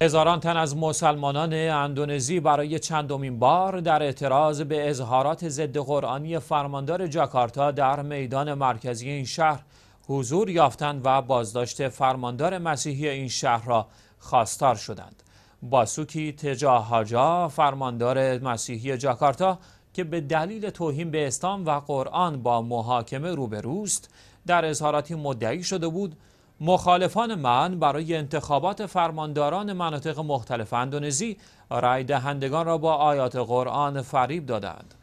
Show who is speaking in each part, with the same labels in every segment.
Speaker 1: هزاران تن از مسلمانان اندونزی برای چندمین بار در اعتراض به اظهارات ضد قرآنی فرماندار جاکارتا در میدان مرکزی این شهر حضور یافتند و بازداشت فرماندار مسیحی این شهر را خواستار شدند. باسوکی تجاهاجا فرماندار مسیحی جاکارتا که به دلیل توهین به اسلام و قرآن با محاکمه روبروست در اظهاراتی مدعی شده بود مخالفان من برای انتخابات فرمانداران مناطق مختلف اندونزی رای دهندگان را با آیات قرآن فریب دادند.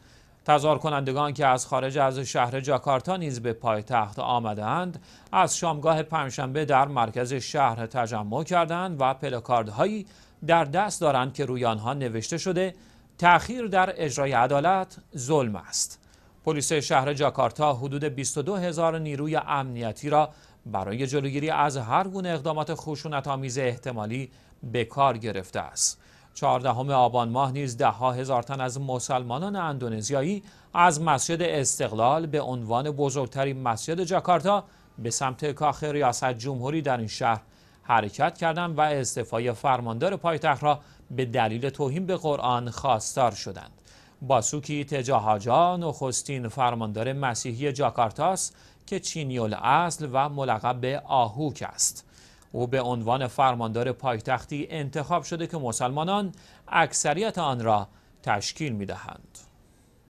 Speaker 1: تظاهر کنندگان که از خارج از شهر جاکارتا نیز به پایتخت آمدند از شامگاه پنجشنبه در مرکز شهر تجمع کردند و پلاکاردهایی در دست دارند که روی آنها نوشته شده تأخیر در اجرای عدالت ظلم است. پلیس شهر جاکارتا حدود 22 هزار نیروی امنیتی را برای جلوگیری از هر گونه اقدامات خشونت آمیز احتمالی به کار گرفته است. چهاردهم آبان ماه نیز ده ها هزار تن از مسلمانان اندونزیایی از مسجد استقلال به عنوان بزرگترین مسجد جاکارتا به سمت کاخ ریاست جمهوری در این شهر حرکت کردند و استعفای فرماندار پایتخت را به دلیل توهین به قرآن خواستار شدند. باسوکی تجاهاجا نخستین فرماندار مسیحی جاکارتاس که چینی الاصل و ملقب به آهوک است او به عنوان فرماندار پایتختی انتخاب شده که مسلمانان اکثریت آن را تشکیل می دهند.